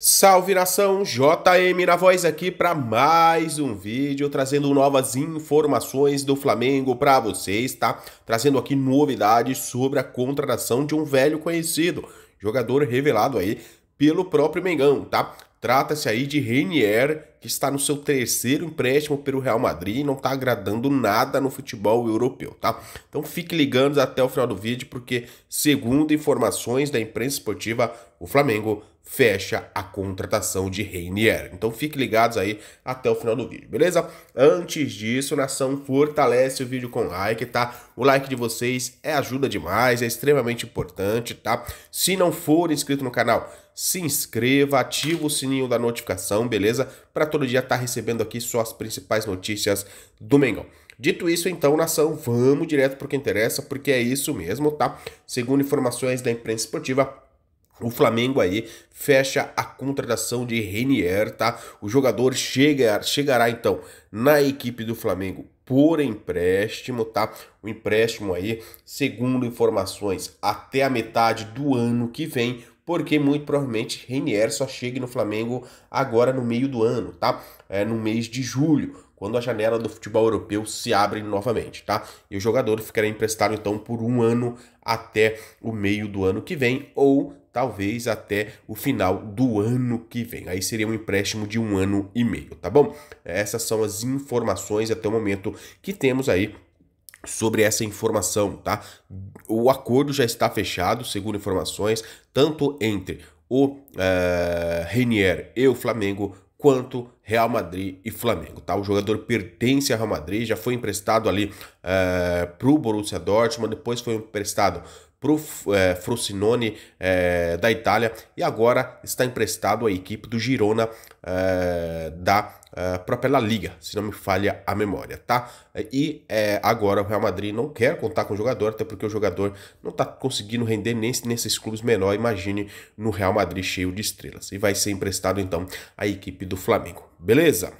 Salve nação, JM na voz aqui para mais um vídeo trazendo novas informações do Flamengo para vocês, tá? Trazendo aqui novidades sobre a contratação de um velho conhecido, jogador revelado aí pelo próprio Mengão, tá? Trata-se aí de Renier, que está no seu terceiro empréstimo pelo Real Madrid e não está agradando nada no futebol europeu, tá? Então fique ligando até o final do vídeo, porque, segundo informações da imprensa esportiva, o Flamengo fecha a contratação de Reinier. Então fique ligados aí até o final do vídeo, beleza? Antes disso, nação, fortalece o vídeo com like, tá? O like de vocês é ajuda demais, é extremamente importante, tá? Se não for inscrito no canal, se inscreva, ativa o sininho da notificação, beleza? Para todo dia estar tá recebendo aqui só as principais notícias do Mengão. Dito isso, então, nação, vamos direto para o que interessa, porque é isso mesmo, tá? Segundo informações da imprensa esportiva, o Flamengo aí fecha a contratação de Renier, tá? O jogador chega, chegará então na equipe do Flamengo por empréstimo, tá? O empréstimo aí, segundo informações, até a metade do ano que vem, porque muito provavelmente Renier só chega no Flamengo agora no meio do ano, tá? É no mês de julho, quando a janela do futebol europeu se abre novamente, tá? E o jogador ficará emprestado então por um ano até o meio do ano que vem ou talvez até o final do ano que vem. Aí seria um empréstimo de um ano e meio, tá bom? Essas são as informações até o momento que temos aí sobre essa informação, tá? O acordo já está fechado, segundo informações, tanto entre o uh, Renier e o Flamengo, quanto Real Madrid e Flamengo, tá? O jogador pertence ao Real Madrid, já foi emprestado ali uh, eh, para o Borussia Dortmund, depois foi emprestado para o é, Frosinone é, da Itália e agora está emprestado à equipe do Girona é, da é, própria La Liga, se não me falha a memória, tá? E é, agora o Real Madrid não quer contar com o jogador, até porque o jogador não está conseguindo render nem nesses clubes menor, imagine no Real Madrid cheio de estrelas. E vai ser emprestado então à equipe do Flamengo, beleza?